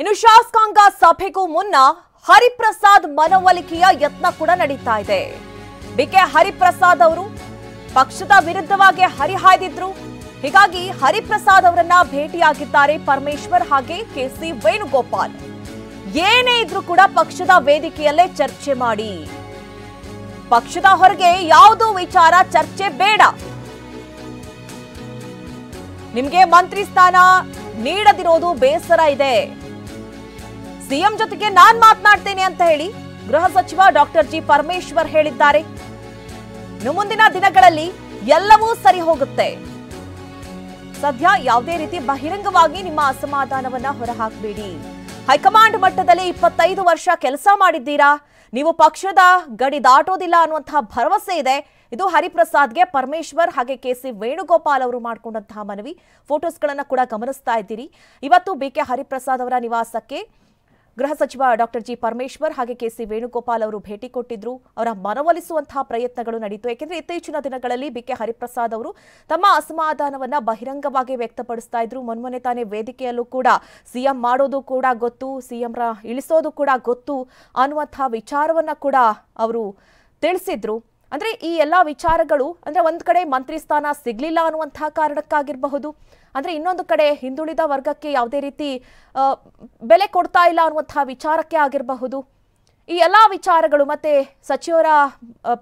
ಇನ್ನು ಶಾಸಕಾಂಗ ಸಭೆಗೂ ಮುನ್ನ ಹರಿಪ್ರಸಾದ್ ಮನವೊಲಿಕೆಯ ಯತ್ನ ಕೂಡ ನಡೀತಾ ಇದೆ ಬಿಕೆ ಹರಿಪ್ರಸಾದ್ ಅವರು ಪಕ್ಷದ ವಿರುದ್ಧವಾಗಿ ಹರಿಹಾಯ್ದಿದ್ರು ಹೀಗಾಗಿ ಹರಿಪ್ರಸಾದ್ ಅವರನ್ನ ಭೇಟಿಯಾಗಿದ್ದಾರೆ ಪರಮೇಶ್ವರ್ ಹಾಗೆ ಕೆಸಿ ವೇಣುಗೋಪಾಲ್ ಏನೇ ಇದ್ರೂ ಕೂಡ ಪಕ್ಷದ ವೇದಿಕೆಯಲ್ಲೇ ಚರ್ಚೆ ಮಾಡಿ ಪಕ್ಷದ ಹೊರಗೆ ಯಾವುದೋ ವಿಚಾರ ಚರ್ಚೆ ಬೇಡ ನಿಮ್ಗೆ ಮಂತ್ರಿ ಸ್ಥಾನ ನೀಡದಿರೋದು ಬೇಸರ ಇದೆ ಸಿಎಂ ಜೊತೆಗೆ ನಾನ್ ಮಾತನಾಡ್ತೇನೆ ಅಂತ ಹೇಳಿ ಗೃಹ ಸಚಿವ ಡಾಕ್ಟರ್ ಜಿ ಪರಮೇಶ್ವರ್ ಹೇಳಿದ್ದಾರೆ ಇನ್ನು ಮುಂದಿನ ದಿನಗಳಲ್ಲಿ ಎಲ್ಲವೂ ಸರಿ ಹೋಗುತ್ತೆ ಸದ್ಯ ಯಾವುದೇ ರೀತಿ ಬಹಿರಂಗವಾಗಿ ನಿಮ್ಮ ಅಸಮಾಧಾನವನ್ನ ಹೊರಹಾಕಬೇಡಿ ಹೈಕಮಾಂಡ್ ಮಟ್ಟದಲ್ಲಿ ಇಪ್ಪತ್ತೈದು ವರ್ಷ ಕೆಲಸ ಮಾಡಿದ್ದೀರಾ ನೀವು ಪಕ್ಷದ ಗಡಿ ದಾಟೋದಿಲ್ಲ ಅನ್ನುವಂತಹ ಭರವಸೆ ಇದೆ ಇದು ಹರಿಪ್ರಸಾದ್ಗೆ ಪರಮೇಶ್ವರ್ ಹಾಗೆ ಕೆ ಸಿ ವೇಣುಗೋಪಾಲ್ ಅವರು ಮಾಡಿಕೊಂಡಂತಹ ಮನವಿ ಫೋಟೋಸ್ಗಳನ್ನು ಕೂಡ ಗಮನಿಸ್ತಾ ಇದ್ದೀರಿ ಇವತ್ತು ಬಿ ಕೆ ಹರಿಪ್ರಸಾದ್ ಅವರ ನಿವಾಸಕ್ಕೆ ಗೃಹ ಸಚಿವ ಡಾಕ್ಟರ್ ಜಿ ಪರಮೇಶ್ವರ್ ಹಾಗೆ ಕೆಸಿ ವೇಣುಗೋಪಾಲ್ ಅವರು ಭೇಟಿ ಕೊಟ್ಟಿದ್ರು ಅವರ ಮನವೊಲಿಸುವಂತಹ ಪ್ರಯತ್ನಗಳು ನಡೆಯಿತು ಏಕೆಂದರೆ ಇತ್ತೀಚಿನ ದಿನಗಳಲ್ಲಿ ಕೆ ಹರಿಪ್ರಸಾದ್ ಅವರು ತಮ್ಮ ಅಸಮಾಧಾನವನ್ನು ಬಹಿರಂಗವಾಗಿ ವ್ಯಕ್ತಪಡಿಸ್ತಾ ಇದ್ರು ಮೊನ್ಮೊನ್ನೆ ತಾನೇ ವೇದಿಕೆಯಲ್ಲೂ ಕೂಡ ಸಿಎಂ ಮಾಡೋದು ಕೂಡ ಗೊತ್ತು ಸಿಎಂರ ಇಳಿಸೋದು ಕೂಡ ಗೊತ್ತು ಅನ್ನುವಂತಹ ವಿಚಾರವನ್ನ ಕೂಡ ಅವರು ತಿಳಿಸಿದ್ರು ಅಂದ್ರೆ ಈ ಎಲ್ಲಾ ವಿಚಾರಗಳು ಅಂದ್ರೆ ಒಂದ್ ಕಡೆ ಮಂತ್ರಿ ಸ್ಥಾನ ಸಿಗಲಿಲ್ಲ ಅನ್ನುವಂತಹ ಕಾರಣಕ್ಕಾಗಿರಬಹುದು ಅಂದ್ರೆ ಇನ್ನೊಂದು ಕಡೆ ಹಿಂದುಳಿದ ವರ್ಗಕ್ಕೆ ಯಾವುದೇ ರೀತಿ ಬೆಲೆ ಕೊಡ್ತಾ ಇಲ್ಲ ಅನ್ನುವಂತಹ ವಿಚಾರಕ್ಕೆ ಆಗಿರಬಹುದು ಈ ಎಲ್ಲಾ ವಿಚಾರಗಳು ಮತ್ತೆ ಸಚಿವರ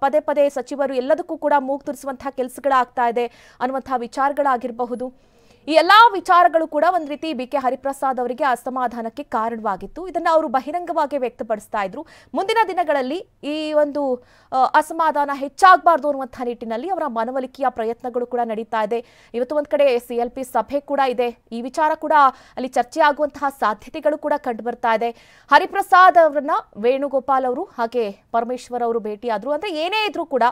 ಪದೇ ಪದೇ ಸಚಿವರು ಎಲ್ಲದಕ್ಕೂ ಕೂಡ ಮೂಗು ತುರಿಸುವಂತಹ ಕೆಲಸಗಳಾಗ್ತಾ ಇದೆ ಅನ್ನುವಂತಹ ವಿಚಾರಗಳಾಗಿರಬಹುದು ಈ ಎಲ್ಲಾ ವಿಚಾರಗಳು ಕೂಡ ಒಂದ್ ರೀತಿ ಬಿ ಕೆ ಹರಿಪ್ರಸಾದ್ ಅವರಿಗೆ ಅಸಮಾಧಾನಕ್ಕೆ ಕಾರಣವಾಗಿತ್ತು ಇದನ್ನ ಅವರು ಬಹಿರಂಗವಾಗಿ ವ್ಯಕ್ತಪಡಿಸ್ತಾ ಇದ್ರು ಮುಂದಿನ ದಿನಗಳಲ್ಲಿ ಈ ಒಂದು ಅಸಮಾಧಾನ ಹೆಚ್ಚಾಗಬಾರ್ದು ಅನ್ನುವಂತಹ ನಿಟ್ಟಿನಲ್ಲಿ ಅವರ ಮನವೊಲಿಕೆಯ ಪ್ರಯತ್ನಗಳು ಕೂಡ ನಡೀತಾ ಇದೆ ಇವತ್ತು ಒಂದ್ ಕಡೆ ಸಿ ಎಲ್ ಪಿ ಸಭೆ ಕೂಡ ಇದೆ ಈ ವಿಚಾರ ಕೂಡ ಅಲ್ಲಿ ಚರ್ಚೆ ಆಗುವಂತಹ ಸಾಧ್ಯತೆಗಳು ಕೂಡ ಕಂಡು ಬರ್ತಾ ಇದೆ ಹರಿಪ್ರಸಾದ್ ಅವರನ್ನ ವೇಣುಗೋಪಾಲ್ ಅವರು ಹಾಗೆ ಪರಮೇಶ್ವರ್ ಅವರು ಭೇಟಿಯಾದ್ರು ಅಂದ್ರೆ ಏನೇ ಇದ್ರು ಕೂಡ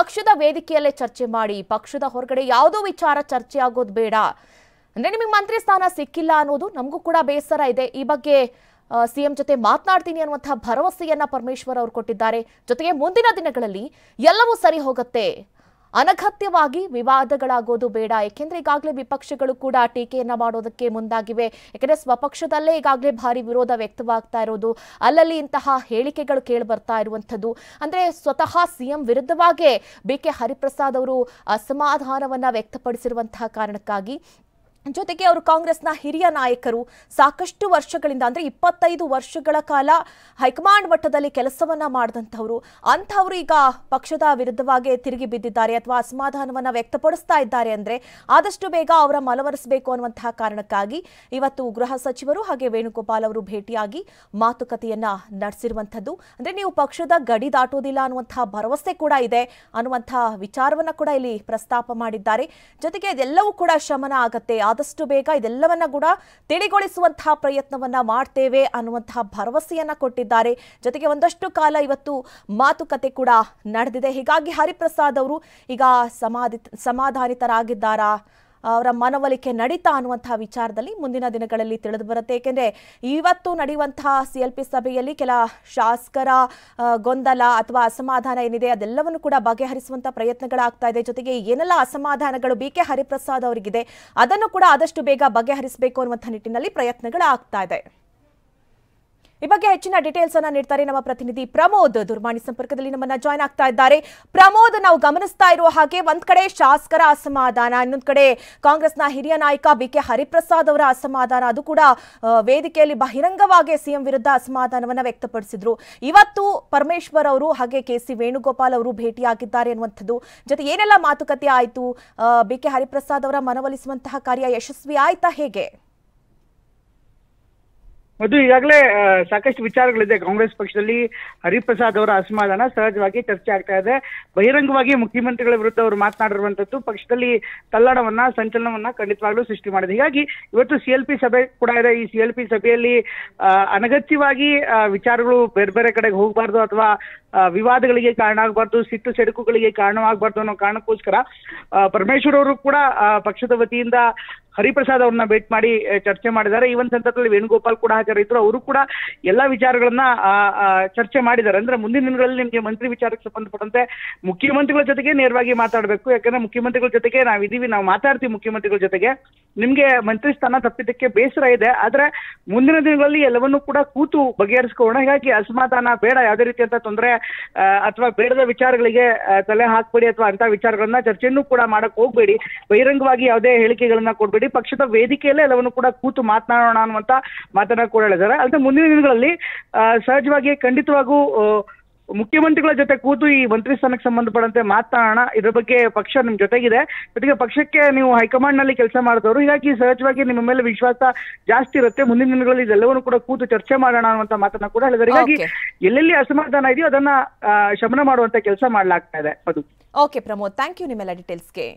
ಪಕ್ಷದ ವೇದಿಕೆಯಲ್ಲೇ ಚರ್ಚೆ ಮಾಡಿ ಪಕ್ಷದ ಹೊರಗಡೆ ಯಾವುದೋ ವಿಚಾರ ಚರ್ಚೆ ಆಗೋದು ಬೇಡ ಅಂದ್ರೆ ನಿಮಗೆ ಮಂತ್ರಿ ಸ್ಥಾನ ಸಿಕ್ಕಿಲ್ಲ ಅನ್ನೋದು ನಮಗೂ ಕೂಡ ಬೇಸರ ಇದೆ ಈ ಬಗ್ಗೆ ಸಿಎಂ ಜೊತೆ ಮಾತನಾಡ್ತೀನಿ ಅನ್ನುವಂತಹ ಭರವಸೆಯನ್ನ ಪರಮೇಶ್ವರ್ ಅವರು ಕೊಟ್ಟಿದ್ದಾರೆ ಜೊತೆಗೆ ಮುಂದಿನ ದಿನಗಳಲ್ಲಿ ಎಲ್ಲವೂ ಸರಿ ಹೋಗುತ್ತೆ ಅನಗತ್ಯವಾಗಿ ವಿವಾದಗಳಾಗೋದು ಬೇಡ ಏಕೆಂದರೆ ಈಗಾಗಲೇ ವಿಪಕ್ಷಗಳು ಕೂಡ ಟೀಕೆಯನ್ನ ಮಾಡೋದಕ್ಕೆ ಮುಂದಾಗಿವೆ ಯಾಕೆಂದರೆ ಸ್ವಪಕ್ಷದಲ್ಲೇ ಈಗಾಗಲೇ ಭಾರಿ ವಿರೋಧ ವ್ಯಕ್ತವಾಗ್ತಾ ಇರೋದು ಅಲ್ಲಲ್ಲಿ ಇಂತಹ ಹೇಳಿಕೆಗಳು ಕೇಳಿ ಬರ್ತಾ ಇರುವಂಥದ್ದು ಅಂದ್ರೆ ಸ್ವತಃ ಸಿಎಂ ವಿರುದ್ಧವಾಗೇ ಬಿ ಕೆ ಹರಿಪ್ರಸಾದ್ ಅವರು ಅಸಮಾಧಾನವನ್ನ ವ್ಯಕ್ತಪಡಿಸಿರುವಂತಹ ಕಾರಣಕ್ಕಾಗಿ ಜೊತೆಗೆ ಅವರು ಕಾಂಗ್ರೆಸ್ನ ಹಿರಿಯ ನಾಯಕರು ಸಾಕಷ್ಟು ವರ್ಷಗಳಿಂದ ಅಂದರೆ ಇಪ್ಪತ್ತೈದು ವರ್ಷಗಳ ಕಾಲ ಹೈಕಮಾಂಡ್ ಮಟ್ಟದಲ್ಲಿ ಕೆಲಸವನ್ನು ಮಾಡಿದಂಥವ್ರು ಅಂಥವ್ರು ಈಗ ಪಕ್ಷದ ವಿರುದ್ಧವಾಗಿ ತಿರುಗಿ ಬಿದ್ದಿದ್ದಾರೆ ಅಥವಾ ಅಸಮಾಧಾನವನ್ನು ವ್ಯಕ್ತಪಡಿಸ್ತಾ ಇದ್ದಾರೆ ಅಂದರೆ ಆದಷ್ಟು ಬೇಗ ಅವರ ಮಲವರಿಸಬೇಕು ಅನ್ನುವಂತಹ ಕಾರಣಕ್ಕಾಗಿ ಇವತ್ತು ಗೃಹ ಸಚಿವರು ಹಾಗೆ ವೇಣುಗೋಪಾಲ್ ಅವರು ಭೇಟಿಯಾಗಿ ಮಾತುಕತೆಯನ್ನ ನಡೆಸಿರುವಂಥದ್ದು ಅಂದರೆ ನೀವು ಪಕ್ಷದ ಗಡಿ ದಾಟೋದಿಲ್ಲ ಅನ್ನುವಂತಹ ಭರವಸೆ ಕೂಡ ಇದೆ ಅನ್ನುವಂಥ ವಿಚಾರವನ್ನು ಕೂಡ ಇಲ್ಲಿ ಪ್ರಸ್ತಾಪ ಮಾಡಿದ್ದಾರೆ ಜೊತೆಗೆ ಅದೆಲ್ಲವೂ ಕೂಡ ಶಮನ ಆಗತ್ತೆ ಆದಷ್ಟು ಬೇಗ ಇದೆಲ್ಲವನ್ನ ಕೂಡ ತಿಳಿಗೊಳಿಸುವಂತಹ ಪ್ರಯತ್ನವನ್ನ ಮಾಡ್ತೇವೆ ಅನ್ನುವಂತಹ ಭರವಸೆಯನ್ನ ಕೊಟ್ಟಿದ್ದಾರೆ ಜೊತೆಗೆ ಒಂದಷ್ಟು ಕಾಲ ಇವತ್ತು ಮಾತುಕತೆ ಕೂಡ ನಡೆದಿದೆ ಹೀಗಾಗಿ ಹರಿಪ್ರಸಾದ್ ಅವರು ಈಗ ಸಮಾಧಿ ಸಮಾಧಾನಿತರಾಗಿದ್ದಾರಾ ಅವರ ಮನವೊಲಿಕೆ ನಡೀತಾ ಅನ್ನುವಂತಹ ವಿಚಾರದಲ್ಲಿ ಮುಂದಿನ ದಿನಗಳಲ್ಲಿ ತಿಳಿದು ಬರುತ್ತೆ ಏಕೆಂದರೆ ಇವತ್ತು ನಡೆಯುವಂತಹ ಸಿ ಎಲ್ ಪಿ ಸಭೆಯಲ್ಲಿ ಕೆಲ ಶಾಸಕರ ಗೊಂದಲ ಅಥವಾ ಅಸಮಾಧಾನ ಏನಿದೆ ಅದೆಲ್ಲವನ್ನು ಕೂಡ ಬಗೆಹರಿಸುವಂಥ ಪ್ರಯತ್ನಗಳಾಗ್ತಾ ಇದೆ ಜೊತೆಗೆ ಏನೆಲ್ಲ ಅಸಮಾಧಾನಗಳು ಬಿ ಕೆ ಹರಿಪ್ರಸಾದ್ ಅವರಿಗಿದೆ ಅದನ್ನು ಕೂಡ ಆದಷ್ಟು ಬೇಗ ಬಗೆಹರಿಸಬೇಕು ಅನ್ನುವಂಥ ನಿಟ್ಟಿನಲ್ಲಿ ಪ್ರಯತ್ನಗಳಾಗ್ತಾ ಇದೆ ಈ ಬಗ್ಗೆ ಹೆಚ್ಚಿನ ಡೀಟೇಲ್ಸ್ ಅನ್ನ ನೀಡ್ತಾರೆ ನಮ್ಮ ಪ್ರತಿನಿಧಿ ಪ್ರಮೋದ್ ದುರ್ಮಾಣಿ ಸಂಪರ್ಕದಲ್ಲಿ ನಮ್ಮನ್ನ ಜಾಯ್ನ್ ಆಗ್ತಾ ಇದ್ದಾರೆ ಪ್ರಮೋದ್ ನಾವು ಗಮನಿಸ್ತಾ ಇರುವ ಹಾಗೆ ಒಂದ್ ಕಡೆ ಶಾಸಕರ ಅಸಮಾಧಾನ ಇನ್ನೊಂದ್ ಕಡೆ ಕಾಂಗ್ರೆಸ್ನ ಹಿರಿಯ ನಾಯಕ ಬಿ ಕೆ ಹರಿಪ್ರಸಾದ್ ಅವರ ಅಸಮಾಧಾನ ಅದು ಕೂಡ ವೇದಿಕೆಯಲ್ಲಿ ಬಹಿರಂಗವಾಗಿ ಸಿಎಂ ವಿರುದ್ಧ ಅಸಮಾಧಾನವನ್ನ ವ್ಯಕ್ತಪಡಿಸಿದ್ರು ಇವತ್ತು ಪರಮೇಶ್ವರ್ ಅವರು ಹಾಗೆ ಕೆ ಸಿ ವೇಣುಗೋಪಾಲ್ ಅವರು ಭೇಟಿಯಾಗಿದ್ದಾರೆ ಅನ್ನುವಂಥದ್ದು ಜೊತೆ ಏನೆಲ್ಲ ಮಾತುಕತೆ ಆಯಿತು ಬಿ ಕೆ ಹರಿಪ್ರಸಾದ್ ಅವರ ಮನವೊಲಿಸುವಂತಹ ಕಾರ್ಯ ಯಶಸ್ವಿ ಆಯ್ತಾ ಹೇಗೆ ಮತ್ತು ಈಗಾಗಲೇ ಸಾಕಷ್ಟು ವಿಚಾರಗಳಿದೆ ಕಾಂಗ್ರೆಸ್ ಪಕ್ಷದಲ್ಲಿ ಹರಿಪ್ರಸಾದ್ ಅವರ ಅಸಮಾಧಾನ ಸಹಜವಾಗಿ ಚರ್ಚೆ ಆಗ್ತಾ ಇದೆ ಬಹಿರಂಗವಾಗಿ ಮುಖ್ಯಮಂತ್ರಿಗಳ ವಿರುದ್ಧ ಅವರು ಮಾತನಾಡಿರುವಂತದ್ದು ಪಕ್ಷದಲ್ಲಿ ತಲ್ಲಣವನ್ನ ಸಂಚಲನವನ್ನ ಖಂಡಿತವಾಗ್ಲೂ ಸೃಷ್ಟಿ ಮಾಡಿದೆ ಹೀಗಾಗಿ ಇವತ್ತು ಸಿ ಎಲ್ ಪಿ ಸಭೆ ಕೂಡ ಇದೆ ಈ ಸಿ ಎಲ್ ಪಿ ಸಭೆಯಲ್ಲಿ ಅನಗತ್ಯವಾಗಿ ವಿಚಾರಗಳು ಬೇರೆ ಬೇರೆ ಕಡೆಗೆ ಹೋಗಬಾರ್ದು ಅಥವಾ ವಿವಾದಗಳಿಗೆ ಕಾರಣ ಆಗಬಾರ್ದು ಸಿಟ್ಟು ಸೆಡುಕುಗಳಿಗೆ ಕಾರಣವಾಗಬಾರ್ದು ಅನ್ನೋ ಕಾರಣಕ್ಕೋಸ್ಕರ ಪರಮೇಶ್ವರ್ ಅವರು ಕೂಡ ಪಕ್ಷದ ವತಿಯಿಂದ ಹರಿಪ್ರಸಾದ್ ಅವ್ರನ್ನ ಭೇಟಿ ಮಾಡಿ ಚರ್ಚೆ ಮಾಡಿದ್ದಾರೆ ಈ ಒಂದು ಸಂದರ್ಭದಲ್ಲಿ ವೇಣುಗೋಪಾಲ್ ಕೂಡ ಹಾಜರಿದ್ರು ಅವರು ಕೂಡ ಎಲ್ಲಾ ವಿಚಾರಗಳನ್ನ ಚರ್ಚೆ ಮಾಡಿದ್ದಾರೆ ಅಂದ್ರೆ ಮುಂದಿನ ದಿನಗಳಲ್ಲಿ ನಿಮಗೆ ಮಂತ್ರಿ ವಿಚಾರಕ್ಕೆ ಸಂಬಂಧಪಟ್ಟಂತೆ ಮುಖ್ಯಮಂತ್ರಿಗಳ ಜೊತೆಗೆ ನೇರವಾಗಿ ಮಾತಾಡಬೇಕು ಯಾಕಂದ್ರೆ ಮುಖ್ಯಮಂತ್ರಿಗಳ ಜೊತೆಗೆ ನಾವಿದ್ದೀವಿ ನಾವು ಮಾತಾಡ್ತೀವಿ ಮುಖ್ಯಮಂತ್ರಿಗಳ ಜೊತೆಗೆ ನಿಮ್ಗೆ ಮಂತ್ರಿ ಸ್ಥಾನ ತಪ್ಪಿದ್ದಕ್ಕೆ ಬೇಸರ ಇದೆ ಆದ್ರೆ ಮುಂದಿನ ದಿನಗಳಲ್ಲಿ ಎಲ್ಲವನ್ನೂ ಕೂಡ ಕೂತು ಬಗೆಹರಿಸ್ಕೋಣ ಹೀಗಾಗಿ ಅಸಮಾಧಾನ ಬೇಡ ಯಾವುದೇ ರೀತಿಯಂತ ತೊಂದರೆ ಅಥವಾ ಬೇಡದ ವಿಚಾರಗಳಿಗೆ ತಲೆ ಹಾಕ್ಬೇಡಿ ಅಥವಾ ಅಂತ ವಿಚಾರಗಳನ್ನ ಚರ್ಚೆಯನ್ನು ಕೂಡ ಮಾಡಕ್ ಹೋಗ್ಬೇಡಿ ಬಹಿರಂಗವಾಗಿ ಯಾವುದೇ ಹೇಳಿಕೆಗಳನ್ನ ಕೊಡ್ಬೇಡಿ ಪ್ರತಿಪಕ್ಷದ ವೇದಿಕೆಯಲ್ಲೇ ಎಲ್ಲವನ್ನು ಕೂಡ ಕೂತು ಮಾತನಾಡೋಣ ಅನ್ನುವಂತ ಮಾತನ್ನ ಕೂಡ ಹೇಳಿದ್ದಾರೆ ಅಲ್ಲದೆ ಮುಂದಿನ ದಿನಗಳಲ್ಲಿ ಸಹಜವಾಗಿ ಖಂಡಿತವಾಗೂ ಮುಖ್ಯಮಂತ್ರಿಗಳ ಜೊತೆ ಕೂತು ಈ ಮಂತ್ರಿ ಸ್ಥಾನಕ್ಕೆ ಸಂಬಂಧಪಟ್ಟಂತೆ ಮಾತನಾಡೋಣ ಇದ್ರ ಬಗ್ಗೆ ಪಕ್ಷ ನಿಮ್ ಜೊತೆಗಿದೆ ಜೊತೆಗೆ ಪಕ್ಷಕ್ಕೆ ನೀವು ಹೈಕಮಾಂಡ್ ನಲ್ಲಿ ಕೆಲಸ ಮಾಡಿದವರು ಹೀಗಾಗಿ ಸಹಜವಾಗಿ ನಿಮ್ಮ ಮೇಲೆ ವಿಶ್ವಾಸ ಜಾಸ್ತಿ ಇರುತ್ತೆ ಮುಂದಿನ ದಿನಗಳಲ್ಲಿ ಇದೆಲ್ಲವನ್ನು ಕೂಡ ಕೂತು ಚರ್ಚೆ ಮಾಡೋಣ ಅನ್ನುವಂತ ಮಾತನ್ನ ಕೂಡ ಹೇಳಿದ್ದಾರೆ ಹೀಗಾಗಿ ಎಲ್ಲೆಲ್ಲಿ ಅಸಮಾಧಾನ ಇದೆಯೋ ಅದನ್ನ ಶಮನ ಮಾಡುವಂತ ಕೆಲಸ ಮಾಡಲಾಗ್ತಾ ಇದೆ ಅದು ಓಕೆ ಪ್ರಮೋದ್ ಥ್ಯಾಂಕ್ ಯು ನಿಮ್ಮೆಲ್ಲ ಡೀಟೇಲ್ಸ್ಗೆ